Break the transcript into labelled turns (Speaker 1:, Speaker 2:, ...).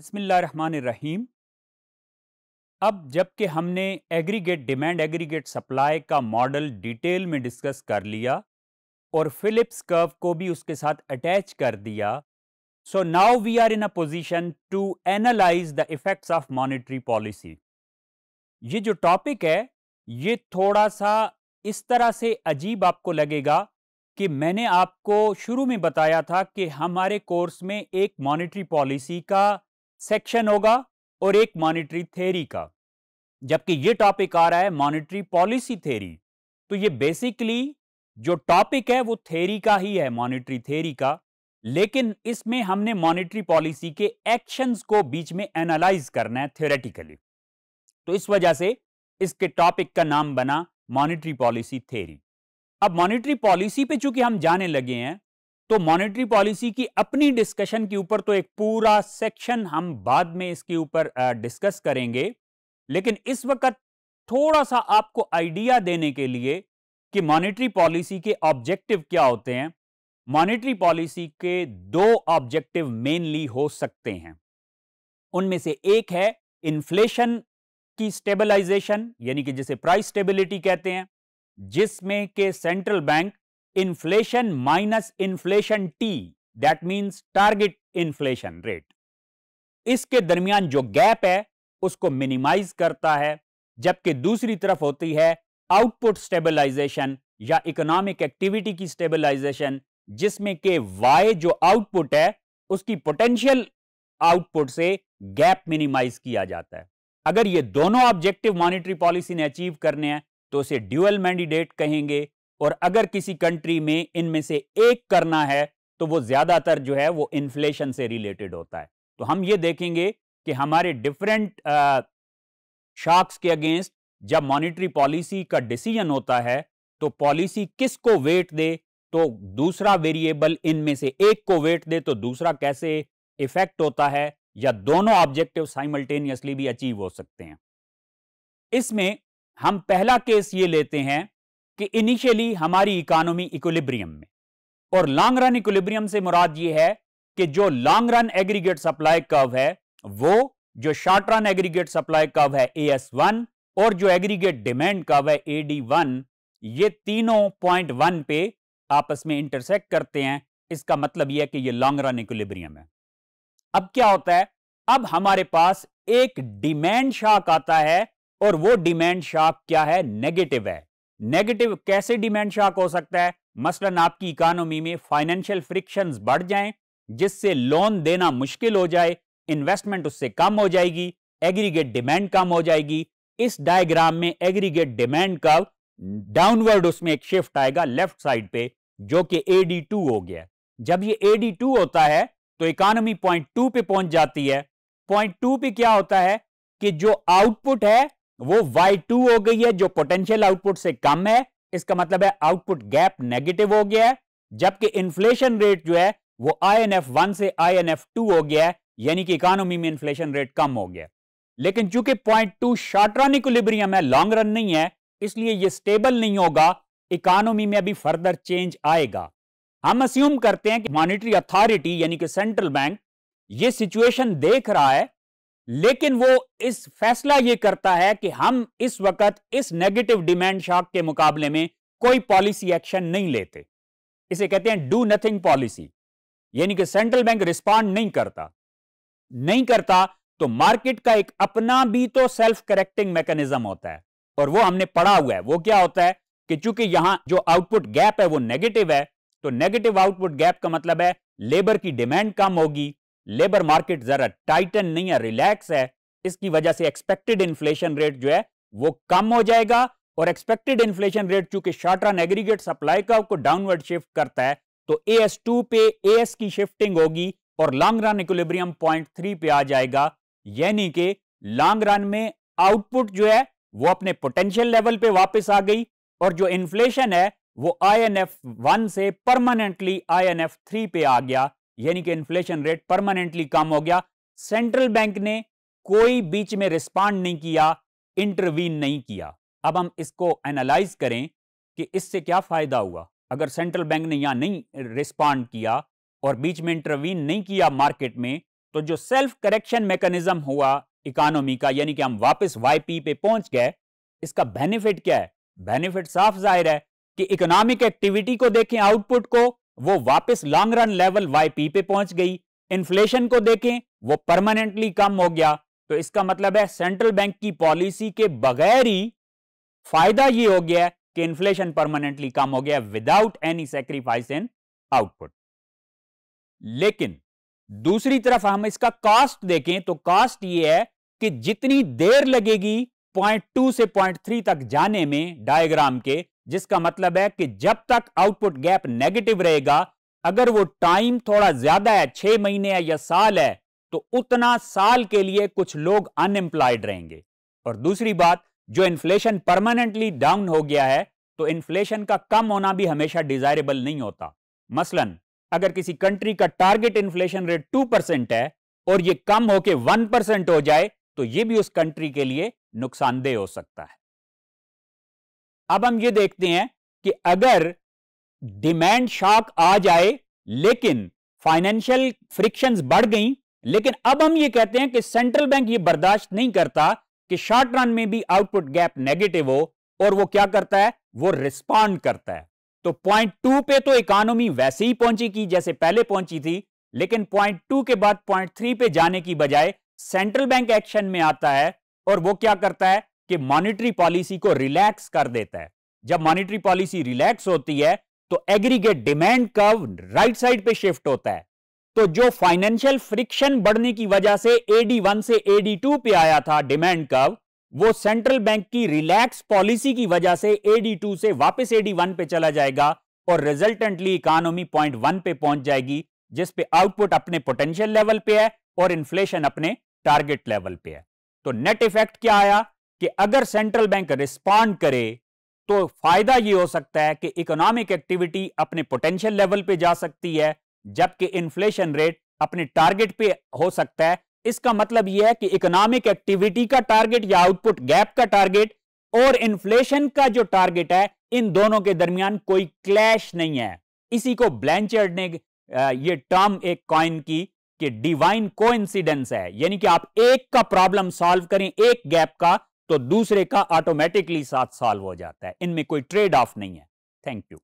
Speaker 1: बसमीम अब जबकि हमने एग्रीगेट डिमांड एग्रीगेट सप्लाई का मॉडल डिटेल में डिस्कस कर लिया और फिलिप्स कर्व को भी उसके साथ अटैच कर दिया so now we are in a position to analyse the effects of monetary policy ये जो टॉपिक है ये थोड़ा सा इस तरह से अजीब आपको लगेगा कि मैंने आपको शुरू में बताया था कि हमारे कोर्स में एक मॉनेटरी पॉलिसी का सेक्शन होगा और एक मॉनिटरी थेरी का जबकि ये टॉपिक आ रहा है मॉनिटरी पॉलिसी थेरी तो ये बेसिकली जो टॉपिक है वो थेरी का ही है मॉनिटरी थेरी का लेकिन इसमें हमने मॉनिटरी पॉलिसी के एक्शंस को बीच में एनालाइज करना है थेरेटिकली तो इस वजह से इसके टॉपिक का नाम बना मॉनिटरी पॉलिसी थेरी अब मॉनिटरी पॉलिसी पे चूंकि हम जाने लगे हैं तो मॉनेटरी पॉलिसी की अपनी डिस्कशन के ऊपर तो एक पूरा सेक्शन हम बाद में इसके ऊपर डिस्कस करेंगे लेकिन इस वक्त थोड़ा सा आपको आइडिया देने के लिए कि मॉनेटरी पॉलिसी के ऑब्जेक्टिव क्या होते हैं मॉनेटरी पॉलिसी के दो ऑब्जेक्टिव मेनली हो सकते हैं उनमें से एक है इन्फ्लेशन की स्टेबलाइजेशन यानी कि जिसे प्राइस स्टेबिलिटी कहते हैं जिसमें के central bank inflation minus inflation t that means target inflation rate. इसके दरमियान जो गैप है उसको मिनिमाइज करता है जबकि दूसरी तरफ होती है आउटपुट स्टेबलाइजेशन या इकोनॉमिक एक्टिविटी की स्टेबलाइजेशन जिसमें के वाई जो आउटपुट है उसकी पोटेंशियल आउटपुट से गैप मिनिमाइज किया जाता है अगर ये दोनों ऑब्जेक्टिव मॉनिटरी पॉलिसी ने अचीव करने हैं तो उसे ड्यूअल मैंडिडेट कहेंगे और अगर किसी कंट्री में इनमें से एक करना है तो वो ज़्यादातर जो है वो इन्फ्लेशन से रिलेटेड होता है तो हम ये देखेंगे कि हमारे डिफरेंट शॉक्स के अगेंस्ट जब मॉनिटरी पॉलिसी का डिसीजन होता है तो पॉलिसी किसको वेट दे तो दूसरा वेरिएबल इनमें से एक को वेट दे तो दूसरा कैसे इफेक्ट होता है या दोनों ऑब्जेक्टिव साइमल्टेनियसली भी अचीव हो सकते हैं इसमें हम पहला केस ये लेते हैं कि इनिशियली हमारी इकोनॉमी इक्विलिब्रियम में और लॉन्ग रन इक्विलिब्रियम से मुराद ये है कि जो long run aggregate supply curve है वो जो short run aggregate supply curve है ए एस वन और जो एग्रीगेट डिमांड कर्व है ए डी वन ये तीनों पॉइंट वन पे आपस में इंटरसेक्ट करते हैं इसका मतलब यह है कि यह लॉन्ग रन इक्विलिब्रियम है अब क्या होता है अब हमारे पास एक डिमांड शॉक आता है और वो डिमांड शॉक क्या है नेगेटिव है नेगेटिव कैसे डिमांड शॉक हो सकता है मसलन आपकी इकानमी में फाइनेंशियल फ्रिक्शंस बढ़ जाएं जिससे लोन देना मुश्किल हो जाए इन्वेस्टमेंट उससे कम हो जाएगी एग्रीगेट डिमांड कम हो जाएगी इस डायग्राम में एग्रीगेट डिमांड का डाउनवर्ड उसमें एक शिफ्ट आएगा लेफ्ट साइड पे जो कि ए टू हो गया जब ये ए टू होता है तो इकोनॉमी पॉइंट टू पे पहुंच जाती है पॉइंट टू पे क्या होता है कि जो आउटपुट है वो y2 हो गई है जो पोटेंशियल आउटपुट से कम है इसका मतलब है आउटपुट गैप नेगेटिव हो गया है जबकि इन्फ्लेशन रेट जो है वो आई एन एफ वन से आई एन एफ टू हो गया है यानी कि इकोनॉमी में इन्फ्लेशन रेट कम हो गया लेकिन चूंकि point two short run equilibrium है लॉन्ग रन नहीं है इसलिए ये स्टेबल नहीं होगा इकोनॉमी में अभी फर्दर चेंज आएगा हम अस्यूम करते हैं कि मॉनिटरी अथॉरिटी यानी कि सेंट्रल बैंक ये सिचुएशन देख रहा है लेकिन वो इस फैसला ये करता है कि हम इस वक्त इस नेगेटिव डिमांड शॉक के मुकाबले में कोई पॉलिसी एक्शन नहीं लेते इसे कहते हैं डू नथिंग पॉलिसी यानी कि सेंट्रल बैंक रिस्पॉन्ड नहीं करता नहीं करता तो मार्केट का एक अपना भी तो सेल्फ करेक्टिंग मैकेनिज्म होता है और वो हमने पढ़ा हुआ है वो क्या होता है कि चूंकि यहां जो आउटपुट गैप है वो नेगेटिव है तो नेगेटिव आउटपुट गैप का मतलब है लेबर की डिमांड कम होगी लेबर मार्केट जरा टाइटन नहीं है रिलैक्स है इसकी वजह से एक्सपेक्टेड इन्फ्लेशन रेट जो है वो कम हो जाएगा और एक्सपेक्टेड इन्फ्लेशन रेट चूंकि शॉर्ट रन एग्रीगेट सप्लाई का को डाउनवर्ड शिफ्ट करता है तो ए एस टू पे ए एस की शिफ्टिंग होगी और long run equilibrium point three पे आ जाएगा यानी कि लॉन्ग रन में आउटपुट जो है वो अपने पोटेंशियल लेवल पे वापस आ गई और जो इन्फ्लेशन है वो आई एन एफ वन से permanently I N F three पे आ गया यानी कि इन्फ्लेशन रेट परमानेंटली कम हो गया सेंट्रल बैंक ने कोई बीच में रिस्पॉन्ड नहीं किया इंटरवीन नहीं किया अब हम इसको एनालाइज करें कि इससे क्या फायदा हुआ अगर सेंट्रल बैंक ने यहां नहीं रिस्पॉन्ड किया और बीच में इंटरवीन नहीं किया मार्केट में तो जो सेल्फ करेक्शन मैकेनिज्म हुआ इकोनॉमी का यानी कि हम वापस वाईपी पे पहुंच गए इसका बेनिफिट क्या है बेनिफिट साफ जाहिर है कि इकोनॉमिक एक्टिविटी को देखें आउटपुट को वो वापस लॉन्ग रन लेवल वाई पे पहुंच गई इन्फ्लेशन को देखें वो परमानेंटली कम हो गया तो इसका मतलब है सेंट्रल बैंक की पॉलिसी के बगैर ही फायदा ये हो गया कि इन्फ्लेशन परमानेंटली कम हो गया without any sacrifice in output लेकिन दूसरी तरफ हम इसका कॉस्ट देखें तो कॉस्ट ये है कि जितनी देर लगेगी पॉइंट टू से पॉइंट थ्री तक जाने में डायग्राम के जिसका मतलब है कि जब तक आउटपुट गैप नेगेटिव रहेगा अगर वो टाइम थोड़ा ज्यादा है छह महीने है या साल है तो उतना साल के लिए कुछ लोग अनएम्प्लॉयड रहेंगे और दूसरी बात जो इन्फ्लेशन परमानेंटली डाउन हो गया है तो इन्फ्लेशन का कम होना भी हमेशा डिजायरेबल नहीं होता मसलन अगर किसी कंट्री का target inflation rate two percent है और ये कम होके वन परसेंट हो जाए तो ये भी उस कंट्री के लिए नुकसानदेह हो सकता है अब हम ये देखते हैं कि अगर डिमांड शॉक आ जाए लेकिन फाइनेंशियल फ्रिक्शंस बढ़ गई लेकिन अब हम ये कहते हैं कि सेंट्रल बैंक ये बर्दाश्त नहीं करता कि शॉर्ट रन में भी आउटपुट गैप नेगेटिव हो और वो क्या करता है वो रिस्पॉन्ड करता है तो पॉइंट टू पे तो इकोनॉमी वैसे ही पहुंची की जैसे पहले पहुंची थी लेकिन पॉइंट टू के बाद पॉइंट थ्री पे जाने की बजाय सेंट्रल बैंक एक्शन में आता है और वो क्या करता है कि मॉनिटरी पॉलिसी को रिलैक्स कर देता है जब मॉनिटरी पॉलिसी रिलैक्स होती है तो aggregate demand curve right side पे शिफ्ट होता है तो जो फाइनेंशियल फ्रिक्शन बढ़ने की वजह से एडी वन से एडी टू पे आया था डिमांड कर्व वो सेंट्रल बैंक की रिलैक्स पॉलिसी की वजह से एडी टू से वापस एडी वन पे चला जाएगा और रिजल्टेंटली इकोनॉमी पॉइंट वन पे पहुंच जाएगी जिसपे आउटपुट अपने पोटेंशियल लेवल पे है और इन्फ्लेशन अपने टारगेट लेवल पे है तो नेट इफेक्ट क्या आया कि अगर सेंट्रल बैंक रिस्पॉन्ड करे तो फायदा यह हो सकता है कि इकोनॉमिक एक्टिविटी अपने पोटेंशियल लेवल पे जा सकती है जबकि इन्फ्लेशन रेट अपने टारगेट पे हो सकता है इसका मतलब यह है कि इकोनॉमिक एक्टिविटी का टारगेट या आउटपुट गैप का टारगेट और इन्फ्लेशन का जो टारगेट है इन दोनों के दरमियान कोई क्लैश नहीं है इसी को ब्लैंचर्ड ने यह टर्म एक कॉइन की कि डिवाइन कोइंसिडेंस है यानी कि आप एक का प्रॉब्लम सॉल्व करें एक गैप का तो दूसरे का ऑटोमेटिकली साथ साल हो जाता है इनमें कोई ट्रेड ऑफ नहीं है थैंक यू